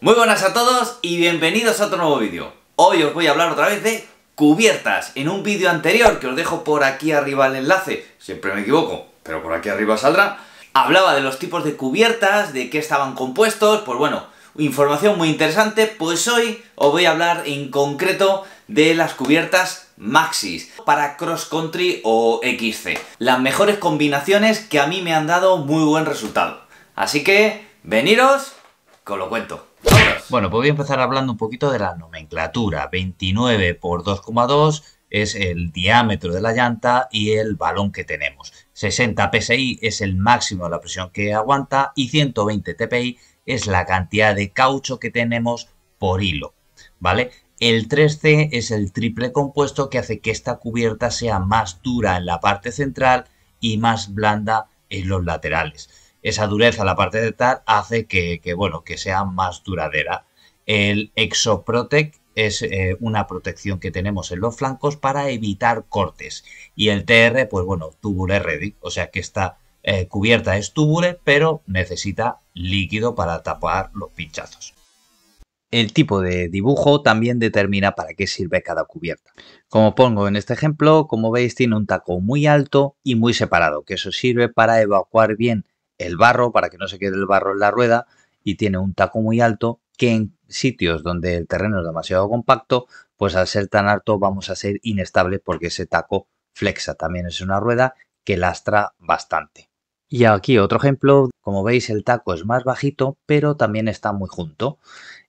Muy buenas a todos y bienvenidos a otro nuevo vídeo. Hoy os voy a hablar otra vez de cubiertas. En un vídeo anterior, que os dejo por aquí arriba el enlace, siempre me equivoco, pero por aquí arriba saldrá, hablaba de los tipos de cubiertas, de qué estaban compuestos, pues bueno, información muy interesante, pues hoy os voy a hablar en concreto de las cubiertas Maxis para cross country o XC. Las mejores combinaciones que a mí me han dado muy buen resultado. Así que Veniros, con lo cuento. Bueno, pues voy a empezar hablando un poquito de la nomenclatura. 29 por 2,2 es el diámetro de la llanta y el balón que tenemos. 60 psi es el máximo de la presión que aguanta y 120 tpi es la cantidad de caucho que tenemos por hilo, ¿vale? El 3C es el triple compuesto que hace que esta cubierta sea más dura en la parte central y más blanda en los laterales esa dureza, la parte de tal, hace que, bueno, que sea más duradera. El Exoprotec es eh, una protección que tenemos en los flancos para evitar cortes. Y el TR, pues bueno, tubule ready, o sea que está eh, cubierta es tubule, pero necesita líquido para tapar los pinchazos. El tipo de dibujo también determina para qué sirve cada cubierta. Como pongo en este ejemplo, como veis tiene un taco muy alto y muy separado, que eso sirve para evacuar bien el barro para que no se quede el barro en la rueda y tiene un taco muy alto que en sitios donde el terreno es demasiado compacto, pues al ser tan alto vamos a ser inestables porque ese taco flexa también es una rueda que lastra bastante. Y aquí otro ejemplo, como veis el taco es más bajito, pero también está muy junto,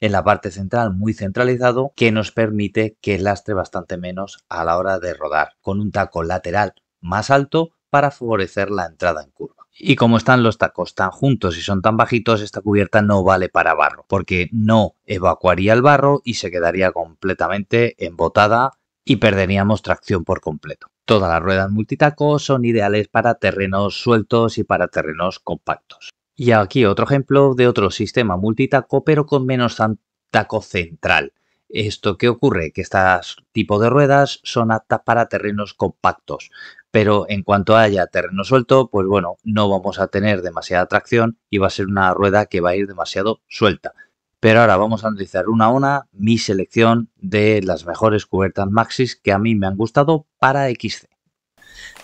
en la parte central muy centralizado, que nos permite que lastre bastante menos a la hora de rodar, con un taco lateral más alto para favorecer la entrada en curva. Y como están los tacos tan juntos y son tan bajitos, esta cubierta no vale para barro, porque no evacuaría el barro y se quedaría completamente embotada y perderíamos tracción por completo. Todas las ruedas multitaco son ideales para terrenos sueltos y para terrenos compactos. Y aquí otro ejemplo de otro sistema multitaco, pero con menos taco central. ¿Esto qué ocurre? Que este tipo de ruedas son aptas para terrenos compactos, pero en cuanto haya terreno suelto, pues bueno, no vamos a tener demasiada tracción y va a ser una rueda que va a ir demasiado suelta. Pero ahora vamos a analizar una a una mi selección de las mejores cubiertas maxis que a mí me han gustado para XC.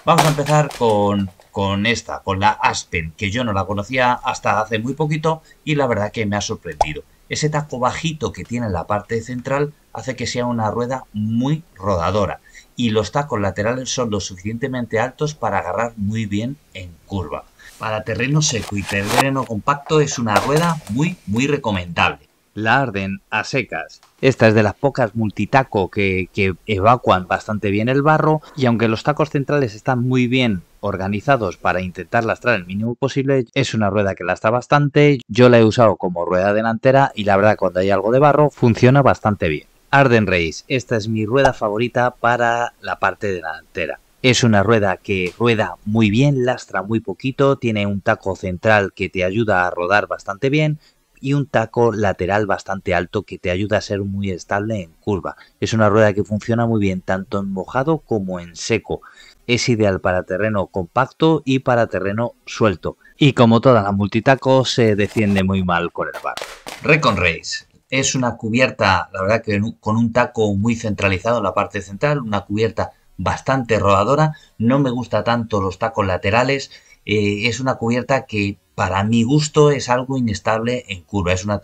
Vamos a empezar con, con esta, con la Aspen, que yo no la conocía hasta hace muy poquito y la verdad que me ha sorprendido. Ese taco bajito que tiene en la parte central hace que sea una rueda muy rodadora y los tacos laterales son lo suficientemente altos para agarrar muy bien en curva. Para terreno seco y terreno compacto es una rueda muy muy recomendable. La Arden a secas. Esta es de las pocas multitaco que, evacuan bastante bien el barro y aunque los tacos centrales están muy bien organizados para intentar lastrar el mínimo posible. Es una rueda que lastra bastante. Yo la he usado como rueda delantera y la verdad cuando hay algo de barro funciona bastante bien. Arden Race, esta es mi rueda favorita para la parte delantera. Es una rueda que rueda muy bien, lastra muy poquito, tiene un taco central que te ayuda a rodar bastante bien y un taco lateral bastante alto que te ayuda a ser muy estable en curva. Es una rueda que funciona muy bien tanto en mojado como en seco. Es ideal para terreno compacto y para terreno suelto. Y como toda la multitaco, se defiende muy mal con el bar. Recon Race es una cubierta, la verdad que con un taco muy centralizado en la parte central, una cubierta bastante rodadora. No me gusta tanto los tacos laterales. Eh, es una cubierta que para mi gusto es algo inestable en curva. Es una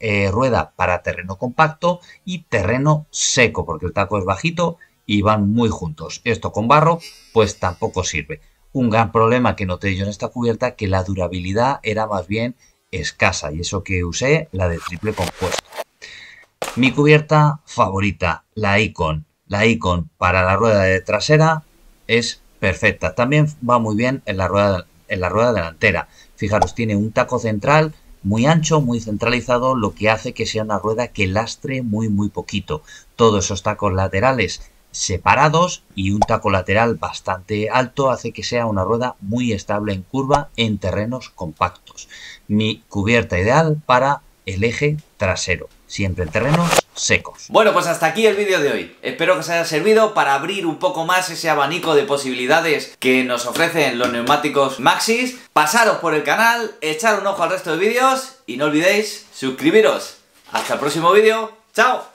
eh, rueda para terreno compacto y terreno seco, porque el taco es bajito y van muy juntos. Esto con barro, pues tampoco sirve. Un gran problema que noté yo en esta cubierta, que la durabilidad era más bien escasa y eso que usé, la de triple compuesto. Mi cubierta favorita, la Icon. La Icon para la rueda de trasera es perfecta. También va muy bien en la rueda, en la rueda delantera. Fijaros, tiene un taco central muy ancho, muy centralizado, lo que hace que sea una rueda que lastre muy muy poquito. Todos esos tacos laterales separados y un taco lateral bastante alto hace que sea una rueda muy estable en curva en terrenos compactos. Mi cubierta ideal para el eje trasero, siempre en terrenos secos. Bueno, pues hasta aquí el vídeo de hoy. Espero que os haya servido para abrir un poco más ese abanico de posibilidades que nos ofrecen los neumáticos Maxis. Pasaros por el canal, echar un ojo al resto de vídeos y no olvidéis suscribiros. Hasta el próximo vídeo. ¡Chao!